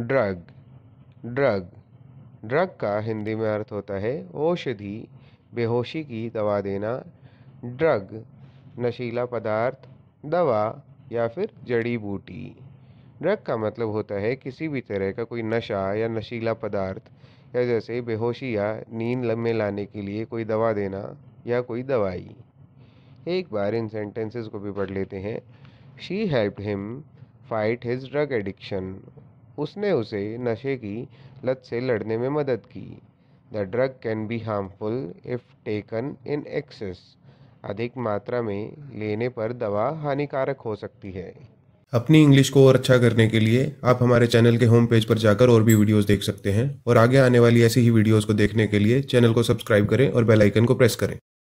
drug drug drug का हिंदी में अर्थ होता है औषधि बेहोशी की दवा देना ड्रग नशीला पदार्थ दवा या फिर जड़ी बूटी ड्रग का मतलब होता है किसी भी तरह का कोई नशा या नशीला पदार्थ या जैसे बेहोशी या नींद लम्बे लाने के लिए कोई दवा देना या कोई दवाई एक बार इन सेंटेंसेस को भी पढ़ लेते हैं she help him fight his drug addiction उसने उसे नशे की लत से लड़ने में मदद की the drug can be harmful if taken in excess अधिक मात्रा में लेने पर दवा हानिकारक हो सकती है अपनी इंग्लिश को और अच्छा करने के लिए आप हमारे चैनल के होम पेज पर जाकर और भी वीडियोस देख सकते हैं और आगे आने वाली ऐसी ही वीडियोस को देखने के लिए चैनल को सब्सक्राइब करें और बेल आइकन को प्रेस करें